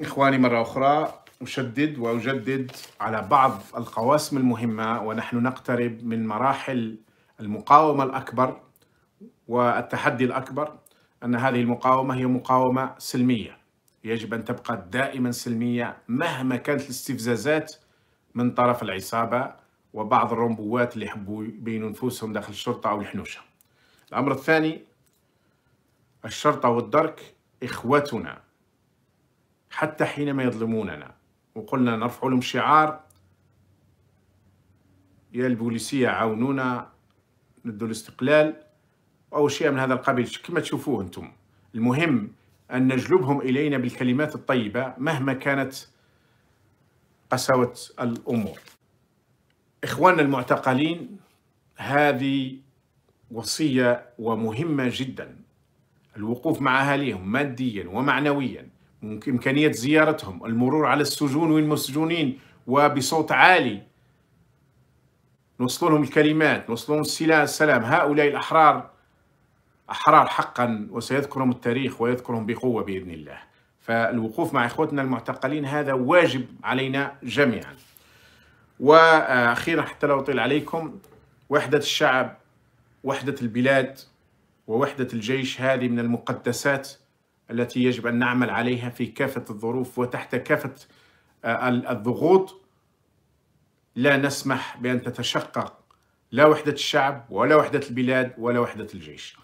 إخواني مرة أخرى أشدد وأجدد على بعض القواسم المهمة ونحن نقترب من مراحل المقاومة الأكبر والتحدي الأكبر أن هذه المقاومة هي مقاومة سلمية يجب أن تبقى دائما سلمية مهما كانت الاستفزازات من طرف العصابة وبعض الرمبوات اللي يحبوا يبينوا نفوسهم داخل الشرطة أو الحنوشة الأمر الثاني الشرطة والدرك إخوتنا حتى حينما يظلموننا وقلنا نرفع لهم شعار يا البوليسية عاونونا ندوا الاستقلال أو شيء من هذا القبيل كما تشوفوه أنتم المهم أن نجلبهم إلينا بالكلمات الطيبة مهما كانت قساوة الأمور إخواننا المعتقلين هذه وصية ومهمة جدا الوقوف مع أهاليهم ماديا ومعنويا إمكانية زيارتهم المرور على السجون والمسجونين وبصوت عالي نوصل لهم الكلمات نوصل لهم السلام هؤلاء الأحرار أحرار حقا وسيذكرهم التاريخ ويذكرهم بقوة بإذن الله فالوقوف مع إخوتنا المعتقلين هذا واجب علينا جميعا وأخيرا حتى لا أطيل عليكم وحدة الشعب وحدة البلاد ووحدة الجيش هذه من المقدسات التي يجب ان نعمل عليها في كافه الظروف وتحت كافه آه، الضغوط لا نسمح بان تتشقق لا وحده الشعب ولا وحده البلاد ولا وحده الجيش